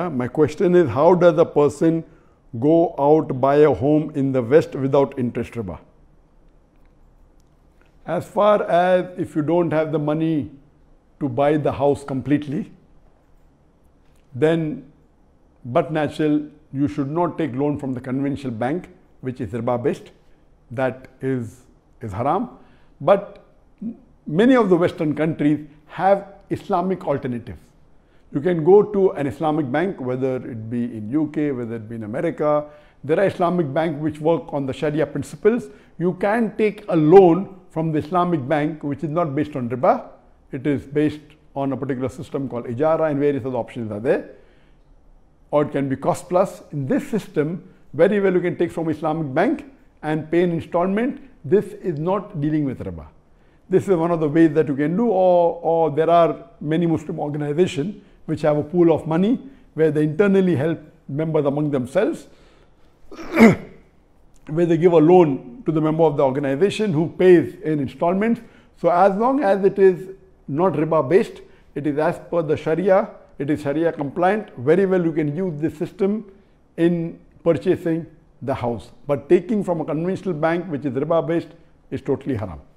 My question is how does a person go out buy a home in the west without interest riba? As far as if you don't have the money to buy the house completely, then but natural you should not take loan from the conventional bank which is riba based that is is haram but many of the western countries have islamic alternatives you can go to an Islamic bank, whether it be in UK, whether it be in America. There are Islamic banks which work on the Sharia principles. You can take a loan from the Islamic bank, which is not based on riba. It is based on a particular system called Ijara and various other options are there. Or it can be cost plus. In this system, very well you can take from Islamic bank and pay an installment. This is not dealing with riba. This is one of the ways that you can do or, or there are many Muslim organizations which have a pool of money where they internally help members among themselves, where they give a loan to the member of the organization who pays in installments. So as long as it is not riba based, it is as per the Sharia, it is Sharia compliant, very well you can use this system in purchasing the house. But taking from a conventional bank which is riba based is totally haram.